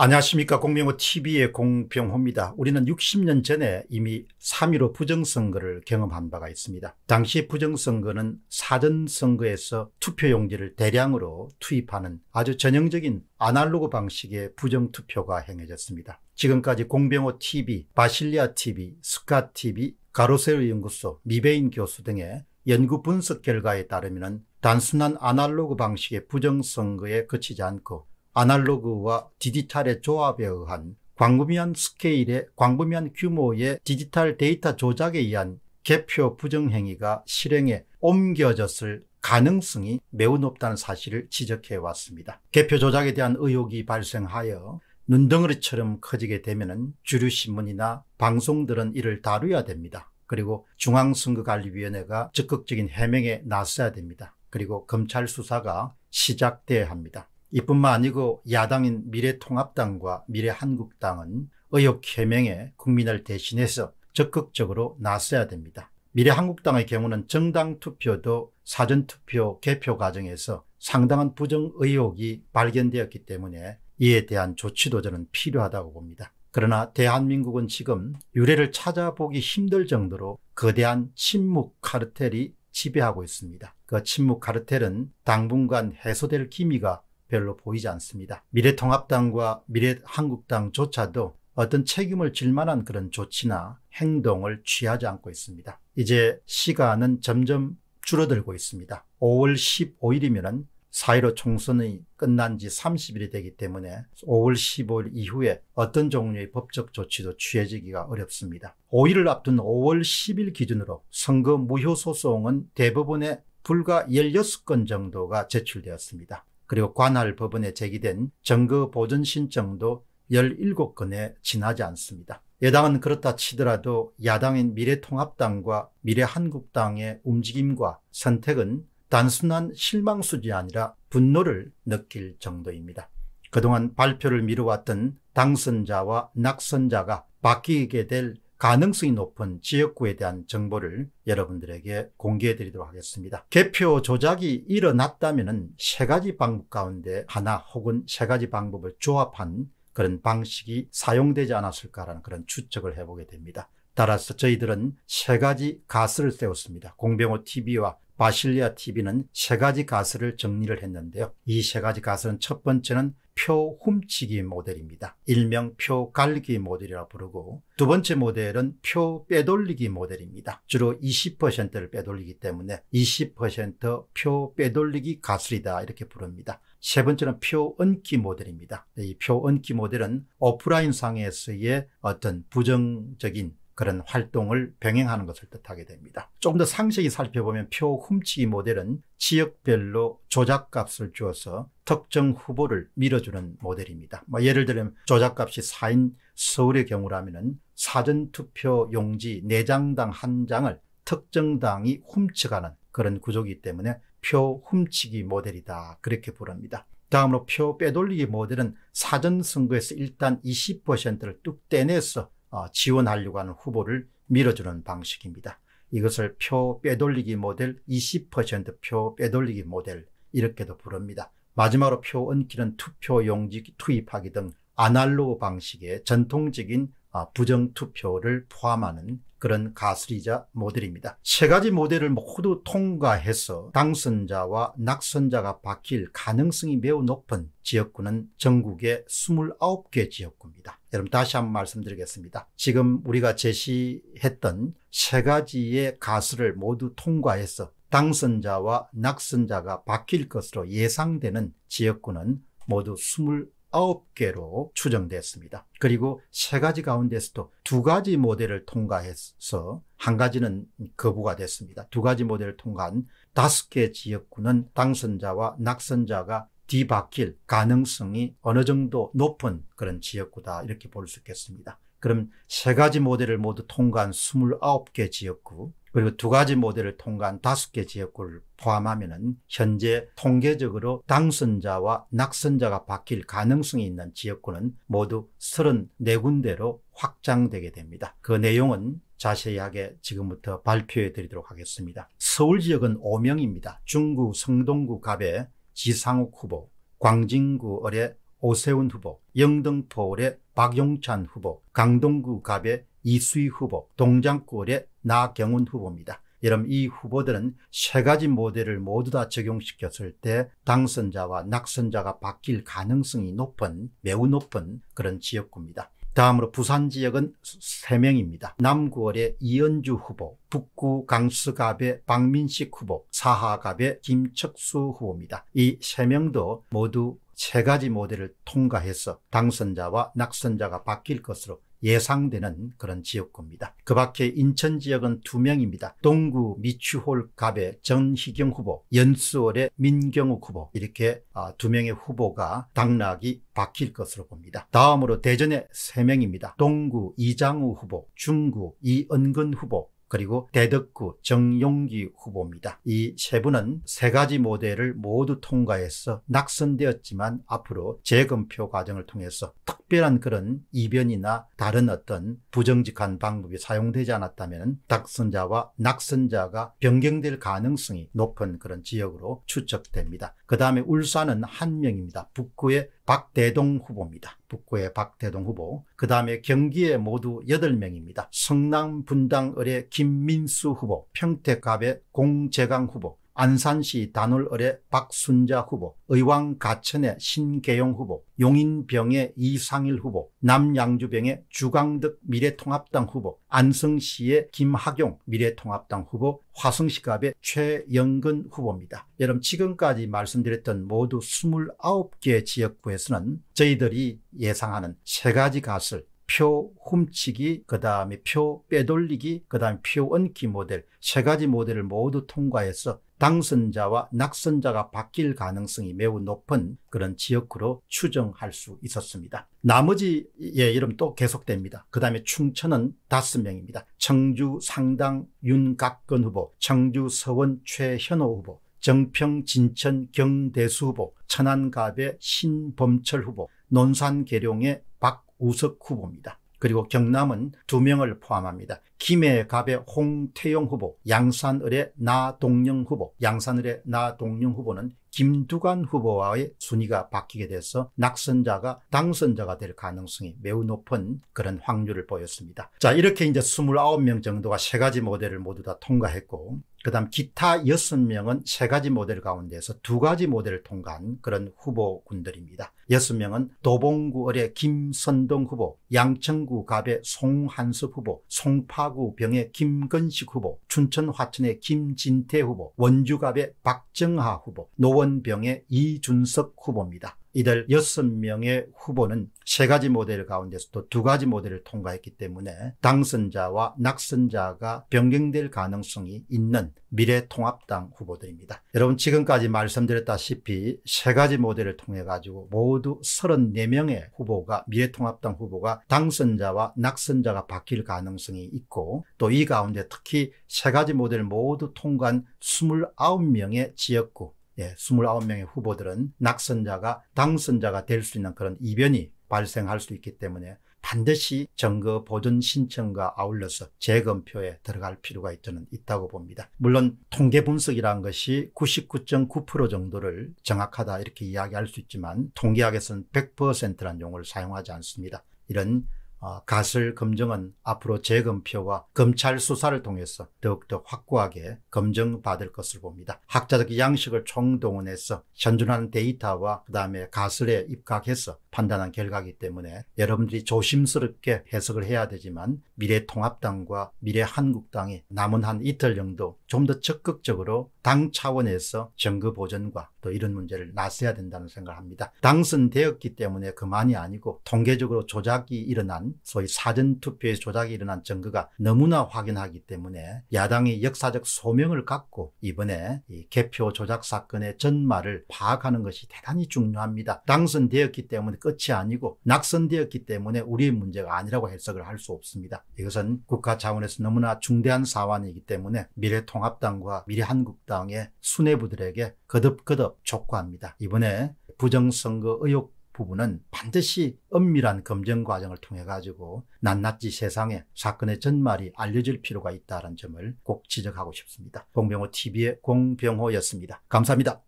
안녕하십니까 공병호 t v 의 공병호입니다. 우리는 60년 전에 이미 3.15 부정선거를 경험한 바가 있습니다. 당시 부정선거는 사전선거에서 투표용지를 대량으로 투입하는 아주 전형적인 아날로그 방식의 부정투표가 행해졌습니다. 지금까지 공병호TV, 바실리아TV, 스카TV, 가로세르 연구소, 미베인 교수 등의 연구 분석 결과에 따르면 단순한 아날로그 방식의 부정선거에 그치지 않고 아날로그와 디지털의 조합에 의한 광범위한 스케일의 광범위한 규모의 디지털 데이터 조작에 의한 개표 부정행위가 실행에 옮겨졌을 가능성이 매우 높다는 사실을 지적해 왔습니다. 개표 조작에 대한 의혹이 발생하여 눈덩어리처럼 커지게 되면 주류신문이나 방송들은 이를 다루어야 됩니다. 그리고 중앙선거관리위원회가 적극적인 해명에 나서야 됩니다. 그리고 검찰 수사가 시작돼야 합니다. 이뿐만 아니고 야당인 미래통합당과 미래한국당은 의혹해명에 국민을 대신해서 적극적으로 나서야 됩니다. 미래한국당의 경우는 정당 투표도 사전투표 개표 과정에서 상당한 부정 의혹이 발견되었기 때문에 이에 대한 조치도 저는 필요하다고 봅니다. 그러나 대한민국은 지금 유례를 찾아보기 힘들 정도로 거대한 침묵 카르텔이 지배하고 있습니다. 그 침묵 카르텔은 당분간 해소될 기미가 별로 보이지 않습니다. 미래통합당과 미래한국당조차도 어떤 책임을 질 만한 그런 조치나 행동을 취하지 않고 있습니다. 이제 시간은 점점 줄어들고 있습니다. 5월 15일이면 4.15 총선이 끝난 지 30일이 되기 때문에 5월 15일 이후에 어떤 종류의 법적 조치도 취해지기가 어렵습니다. 5일을 앞둔 5월 10일 기준으로 선거 무효 소송은 대법원에 불과 16건 정도가 제출되었습니다. 그리고 관할 법원에 제기된 증거 보존 신청도 17건에 지나지 않습니다. 여당은 그렇다 치더라도 야당인 미래통합당과 미래한국당의 움직임과 선택은 단순한 실망수지 아니라 분노를 느낄 정도입니다. 그동안 발표를 미루었던 당선자와 낙선자가 바뀌게 될 가능성이 높은 지역구에 대한 정보를 여러분들에게 공개해 드리도록 하겠습니다. 개표 조작이 일어났다면 세 가지 방법 가운데 하나 혹은 세 가지 방법을 조합한 그런 방식이 사용되지 않았을까라는 그런 추측을 해보게 됩니다. 따라서 저희들은 세 가지 가스를 세웠습니다. 공병호 TV와 바실리아 TV는 세 가지 가스를 정리를 했는데요. 이 세 가지 가스는 첫 번째는 표 훔치기 모델입니다. 일명 표 갈기 모델이라 부르고 두 번째 모델은 표 빼돌리기 모델입니다. 주로 20%를 빼돌리기 때문에 20%표 빼돌리기 가술이다 이렇게 부릅니다. 세 번째는 표 얹기 모델입니다. 네, 이표 얹기 모델은 오프라인 상에서의 어떤 부정적인 그런 활동을 병행하는 것을 뜻하게 됩니다. 조금 더 상세히 살펴보면 표 훔치기 모델은 지역별로 조작값을 주어서 특정 후보를 밀어주는 모델입니다. 뭐 예를 들면 조작값이 4인 서울의 경우라면 사전투표 용지 4장당 1장을 특정 당이 훔쳐가는 그런 구조이기 때문에 표 훔치기 모델이다 그렇게 부릅니다. 다음으로 표 빼돌리기 모델은 사전선거에서 일단 20%를 뚝 떼내서 어, 지원하려고 하는 후보를 밀어주는 방식입니다. 이것을 표 빼돌리기 모델, 20%표 빼돌리기 모델 이렇게도 부릅니다. 마지막으로 표 얹기는 투표 용지 투입하기 등 아날로그 방식의 전통적인 아, 부정 투표를 포함하는 그런 가설이자 모델입니다. 세 가지 모델을 모두 통과해서 당선자와 낙선자가 바뀔 가능성이 매우 높은 지역구는 전국의 29개 지역구입니다. 여러분 다시 한번 말씀드리겠습니다. 지금 우리가 제시했던 세 가지의 가설를 모두 통과해서 당선자와 낙선자가 바뀔 것으로 예상되는 지역구는 모두 29개로 추정됐습니다. 그리고 세 가지 가운데서도 두 가지 모델을 통과해서 한 가지는 거부가 됐습니다. 두 가지 모델을 통과한 다섯 개 지역구는 당선자와 낙선자가 뒤바뀔 가능성이 어느 정도 높은 그런 지역구다 이렇게 볼 수 있겠습니다. 그럼 세 가지 모델을 모두 통과한 29개 지역구 그리고 두 가지 모델을 통과한 다섯 개 지역구를 포함하면은 현재 통계적으로 당선자와 낙선자가 바뀔 가능성이 있는 지역구는 모두 34군데로 확장되게 됩니다. 그 내용은 자세하게 지금부터 발표해 드리도록 하겠습니다. 서울 지역은 5명입니다. 중구 성동구 갑의 지상욱 후보, 광진구 을의 오세훈 후보, 영등포 을의 박용찬 후보, 강동구 갑의 이수희 후보, 동장골의 나경훈 후보입니다. 여러분 이 후보들은 세 가지 모델을 모두 다 적용시켰을 때 당선자와 낙선자가 바뀔 가능성이 높은 매우 높은 그런 지역구입니다. 다음으로 부산 지역은 3명입니다. 남구월의 이은주 후보, 북구 강스갑의 박민식 후보, 사하갑의 김척수 후보입니다. 이 3명도 모두 세 가지 모델을 통과해서 당선자와 낙선자가 바뀔 것으로 예상되는 그런 지역구입니다. 그 밖에 인천 지역은 두 명입니다. 동구 미추홀 갑의 전희경 후보, 연수월의 민경욱 후보 이렇게 아, 두 명의 후보가 당락이 바뀔 것으로 봅니다. 다음으로 대전의 세 명입니다. 동구 이장우 후보, 중구 이은근 후보, 그리고 대덕구 정용기 후보입니다. 이 세 분은 세 가지 모델을 모두 통과해서 낙선되었지만 앞으로 재검표 과정을 통해서 특별한 그런 이변이나 다른 어떤 부정직한 방법이 사용되지 않았다면 낙선자와 낙선자가 변경될 가능성이 높은 그런 지역으로 추측됩니다. 그 다음에 울산은 한 명입니다. 북구의 박대동 후보입니다. 북구의 박대동 후보. 그 다음에 경기에 모두 8명입니다. 성남 분당 의뢰 김민수 후보, 평택갑의 공재강 후보, 안산시 단월을의 박순자 후보, 의왕 가천의 신계용 후보, 용인병의 이상일 후보, 남양주병의 주강득 미래통합당 후보, 안성시의 김학용 미래통합당 후보, 화성시갑의 최영근 후보입니다. 여러분 지금까지 말씀드렸던 모두 29개 지역구에서는 저희들이 예상하는 세 가지 가설, 표 훔치기, 그 다음에 표 빼돌리기, 그 다음에 표 얹기 모델 세 가지 모델을 모두 통과해서 당선자와 낙선자가 바뀔 가능성이 매우 높은 그런 지역으로 추정할 수 있었습니다. 나머지의 이름도 계속됩니다. 그 다음에 충천은 다섯 명입니다. 청주 상당 윤각근 후보, 청주 서원 최현호 후보, 정평 진천 경대수 후보, 천안갑의 신범철 후보, 논산 계룡의 박우석 후보입니다. 그리고 경남은 두명을 포함합니다. 김해갑의 홍태용 후보, 양산을의 나동영 후보, 양산을의 나동영 후보는 김두관 후보와의 순위가 바뀌게 돼서 낙선자가 당선자가 될 가능성이 매우 높은 그런 확률을 보였습니다. 자 이렇게 이제 29명 정도가 세 가지 모델을 모두 다 통과했고 그 다음 기타 6명은 세가지 모델 가운데서 두가지 모델을 통과한 그런 후보군들입니다. 6명은 도봉구 을의 김선동 후보, 양천구 갑의 송한섭 후보, 송파구 병의 김건식 후보, 춘천 화천의 김진태 후보, 원주갑의 박정하 후보, 노원병의 이준석 후보입니다. 이들 여섯 명의 후보는 세 가지 모델 가운데서도 두 가지 모델을 통과했기 때문에 당선자와 낙선자가 변경될 가능성이 있는 미래통합당 후보들입니다. 여러분 지금까지 말씀드렸다시피 세 가지 모델을 통해 가지고 모두 34명의 후보가 미래통합당 후보가 당선자와 낙선자가 바뀔 가능성이 있고 또 이 가운데 특히 세 가지 모델 모두 통과한 29명의 지역구 예, 29명의 후보들은 낙선자가 당선자가 될 수 있는 그런 이변이 발생할 수 있기 때문에 반드시 정거 보존 신청과 아울러서 재검표에 들어갈 필요가 있다는 있다고 봅니다. 물론 통계 분석이라는 것이 99.9% 정도를 정확하다 이렇게 이야기할 수 있지만 통계학에서는 100%란 용어를 사용하지 않습니다. 이런 어, 가슬 검증은 앞으로 재검표와 검찰 수사를 통해서 더욱더 확고하게 검증받을 것을 봅니다. 학자들 양식을 총동원해서 현존하는 데이터와 그 다음에 가슬에 입각해서 판단한 결과이기 때문에 여러분들이 조심스럽게 해석을 해야 되지만 미래통합당과 미래한국당이 남은 한 이틀 정도 좀더 적극적으로 당 차원에서 정거 보전과 또 이런 문제를 나서야 된다는 생각을 합니다. 당선되었기 때문에 그만이 아니고 통계적으로 조작이 일어난 소위 사전투표의 조작이 일어난 증거가 너무나 확인하기 때문에 야당이 역사적 소명을 갖고 이번에 이 개표 조작 사건의 전말을 파악하는 것이 대단히 중요합니다. 당선되었기 때문에 끝이 아니고 낙선되었기 때문에 우리의 문제가 아니라고 해석을 할 수 없습니다. 이것은 국가 차원에서 너무나 중대한 사안이기 때문에 미래통 통합당과 미래한국당의 수뇌부들에게 거듭거듭 촉구합니다. 이번에 부정선거 의혹 부분은 반드시 엄밀한 검증 과정을 통해 가지고 낱낱이 세상에 사건의 전말이 알려질 필요가 있다는 점을 꼭 지적하고 싶습니다. 공병호 TV의 공병호였습니다. 감사합니다.